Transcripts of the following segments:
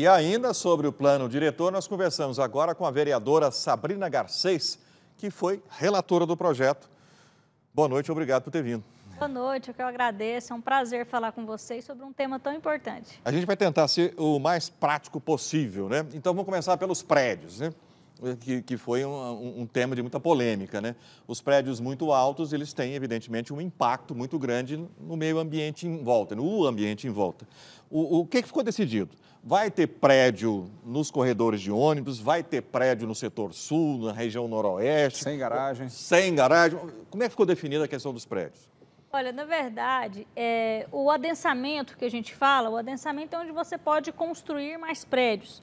E ainda sobre o plano diretor, nós conversamos agora com a vereadora Sabrina Garcês, que foi relatora do projeto. Boa noite, obrigado por ter vindo. Boa noite, eu que eu agradeço. É um prazer falar com vocês sobre um tema tão importante. A gente vai tentar ser o mais prático possível, né? Então vamos começar pelos prédios, né? que, que foi um, um, tema de muita polêmica. Né? Os prédios muito altos, eles têm, evidentemente, um impacto muito grande no meio ambiente em volta, no ambiente em volta. O, o que, que ficou decidido? Vai ter prédio nos corredores de ônibus, vai ter prédio no setor sul, na região noroeste. Sem garagem. Sem garagem. Como é que ficou definida a questão dos prédios? Olha, na verdade, é, o adensamento que a gente fala, o adensamento é onde você pode construir mais prédios.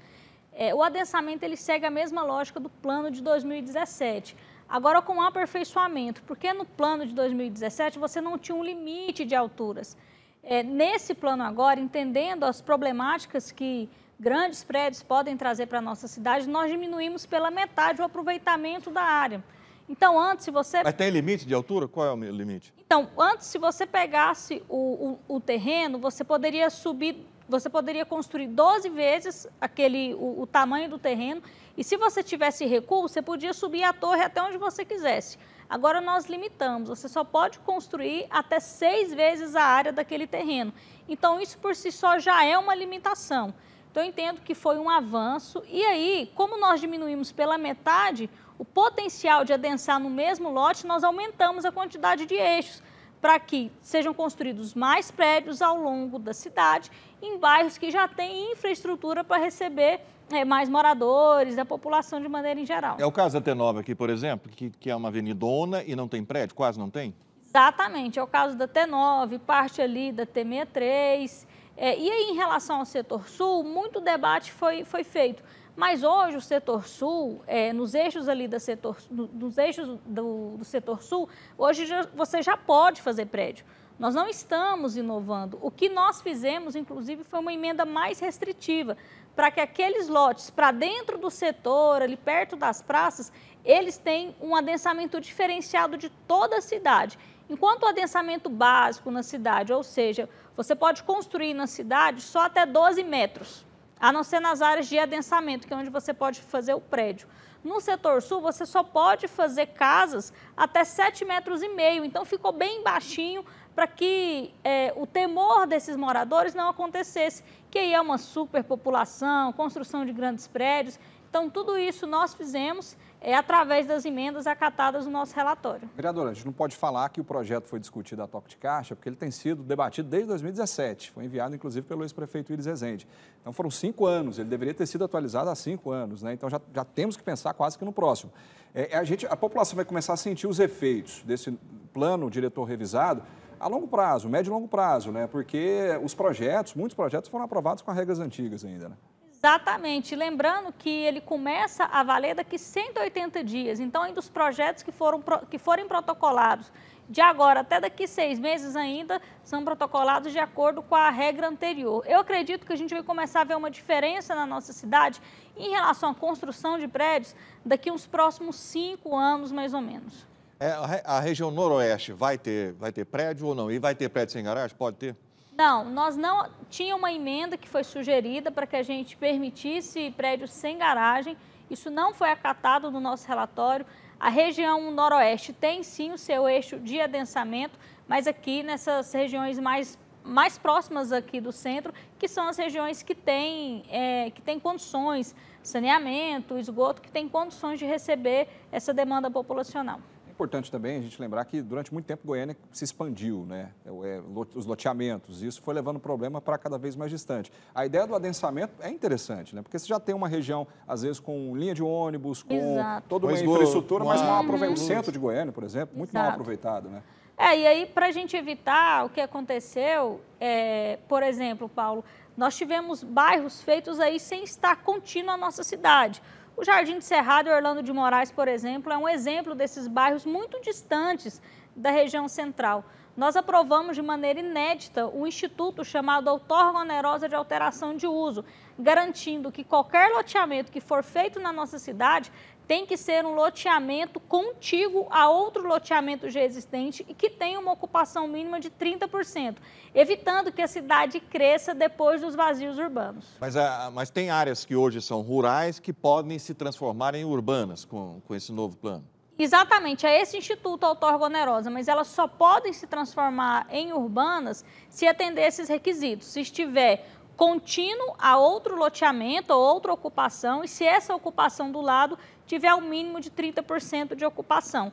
É, o adensamento ele segue a mesma lógica do plano de 2017. Agora com aperfeiçoamento, porque no plano de 2017 você não tinha um limite de alturas. É, nesse plano agora, entendendo as problemáticas que grandes prédios podem trazer para a nossa cidade, nós diminuímos pela metade o aproveitamento da área. Então, antes, se você. Mas tem limite de altura? Qual é o limite? Então, antes, se você pegasse o, o, o terreno, você poderia subir você poderia construir 12 vezes aquele, o, o, tamanho do terreno. E se você tivesse recurso, você podia subir a torre até onde você quisesse. Agora nós limitamos, você só pode construir até seis vezes a área daquele terreno. Então, isso por si só já é uma limitação. Então, eu entendo que foi um avanço. E aí, como nós diminuímos pela metade o potencial de adensar no mesmo lote, nós aumentamos a quantidade de eixos para que sejam construídos mais prédios ao longo da cidade, em bairros que já têm infraestrutura para receber é, mais moradores, a população de maneira em geral. É o caso da Tenova aqui, por exemplo, que, que é uma avenidona e não tem prédio, quase não tem? Exatamente, é o caso da T9, parte ali da T63, é, e aí, em relação ao setor sul, muito debate foi, foi feito. Mas hoje o setor sul, é, nos eixos ali da setor, no, nos eixos do, do, setor sul, hoje já, você já pode fazer prédio. Nós não estamos inovando. O que nós fizemos, inclusive, foi uma emenda mais restritiva para que aqueles lotes para dentro do setor, ali perto das praças, eles têm um adensamento diferenciado de toda a cidade. Enquanto o adensamento básico na cidade, ou seja, você pode construir na cidade só até 12 metros, a não ser nas áreas de adensamento, que é onde você pode fazer o prédio. No setor sul, você só pode fazer casas até 7 metros e meio, então ficou bem baixinho para que é, o temor desses moradores não acontecesse, que aí é uma superpopulação, construção de grandes prédios. Então, tudo isso nós fizemos é através das emendas acatadas no nosso relatório. Vereadora, a gente não pode falar que o projeto foi discutido a toque de caixa, porque ele tem sido debatido desde 2017. Foi enviado, inclusive, pelo ex-prefeito Iris Rezende. Então, foram cinco anos. Ele deveria ter sido atualizado há cinco anos, né? Então, já, já temos que pensar quase que no próximo. É, é a, gente, a população vai começar a sentir os efeitos desse plano diretor revisado a longo prazo, médio e longo prazo, né? Porque os projetos, muitos projetos foram aprovados com regras antigas ainda, né? Exatamente. Lembrando que ele começa a valer daqui 180 dias. Então, ainda os projetos que, foram, que forem protocolados de agora até daqui seis meses ainda são protocolados de acordo com a regra anterior. Eu acredito que a gente vai começar a ver uma diferença na nossa cidade em relação à construção de prédios daqui uns próximos cinco anos, mais ou menos. É, a região noroeste vai ter, vai ter prédio ou não? E vai ter prédio sem garagem? Pode ter? Não, nós não tinha uma emenda que foi sugerida para que a gente permitisse prédios sem garagem. Isso não foi acatado no nosso relatório. A região noroeste tem sim o seu eixo de adensamento, mas aqui nessas regiões mais, mais próximas aqui do centro, que são as regiões que têm, é, que têm condições, saneamento, esgoto, que têm condições de receber essa demanda populacional importante também a gente lembrar que durante muito tempo Goiânia se expandiu, né? É, é, os loteamentos, isso foi levando o problema para cada vez mais distante. A ideia do adensamento é interessante, né? Porque você já tem uma região, às vezes, com linha de ônibus, com Exato. toda uma infraestrutura, mas mal uhum. aproveitada. O centro de Goiânia, por exemplo, muito Exato. mal aproveitado, né? É, e aí, para a gente evitar o que aconteceu, é, por exemplo, Paulo, nós tivemos bairros feitos aí sem estar contínuo a nossa cidade. O Jardim de Cerrado e Orlando de Moraes, por exemplo, é um exemplo desses bairros muito distantes da região central nós aprovamos de maneira inédita o instituto chamado outorga onerosa de alteração de uso, garantindo que qualquer loteamento que for feito na nossa cidade tem que ser um loteamento contíguo a outro loteamento já existente e que tenha uma ocupação mínima de 30%, evitando que a cidade cresça depois dos vazios urbanos. Mas, ah, mas tem áreas que hoje são rurais que podem se transformar em urbanas com, com esse novo plano? Exatamente, é esse instituto outorga onerosa, mas elas só podem se transformar em urbanas se atender esses requisitos. Se estiver contínuo a outro loteamento ou outra ocupação e se essa ocupação do lado tiver o um mínimo de 30% de ocupação.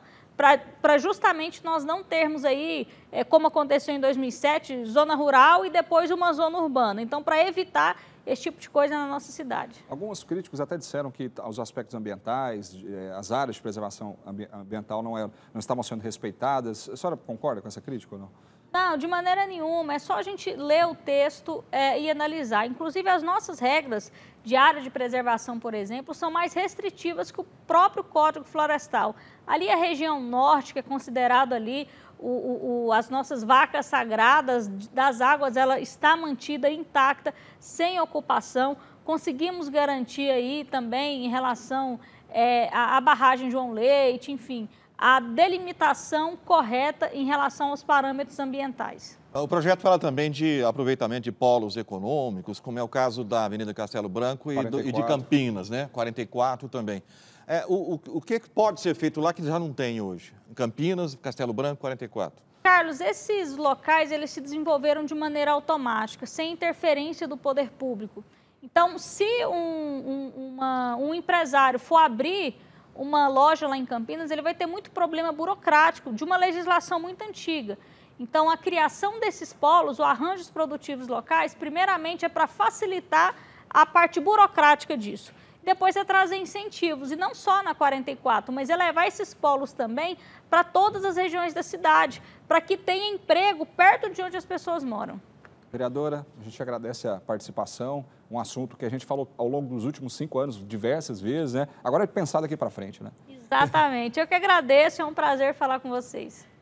Para justamente nós não termos aí, é, como aconteceu em 2007, zona rural e depois uma zona urbana. Então, para evitar esse tipo de coisa na nossa cidade. Alguns críticos até disseram que os aspectos ambientais, eh, as áreas de preservação ambiental não, eram, não estavam sendo respeitadas. A senhora concorda com essa crítica ou não? Não, de maneira nenhuma. É só a gente ler o texto é, e analisar. Inclusive, as nossas regras de área de preservação, por exemplo, são mais restritivas que o próprio Código Florestal. Ali a região norte, que é considerado ali o, o, as nossas vacas sagradas das águas, ela está mantida intacta, sem ocupação. Conseguimos garantir aí também em relação é, à, à barragem João Leite, enfim, a delimitação correta em relação aos parâmetros ambientais. Ah, o projeto fala também de aproveitamento de polos econômicos, como é o caso da Avenida Castelo Branco e, do, e de Campinas, né? 44 também. É, o, o, o é que pode ser feito lá que já não tem hoje? Campinas, Castelo Branco, 44. Carlos, esses locais eles se desenvolveram de maneira automática, sem interferência do poder público. Então, se um, um, uma, um empresário for abrir uma loja lá em Campinas, ele vai ter muito problema burocrático de uma legislação muito antiga. Então, a criação desses polos ou arranjos produtivos locais, primeiramente, é para facilitar a parte burocrática disso depois é trazer incentivos, e não só na 44, mas elevar esses polos também para todas as regiões da cidade, para que tenha emprego perto de onde as pessoas moram. Vereadora, a gente agradece a participação, um assunto que a gente falou ao longo dos últimos cinco anos diversas vezes, né? Agora é pensar daqui para frente, né? Exatamente. Eu que agradeço, é um prazer falar com vocês.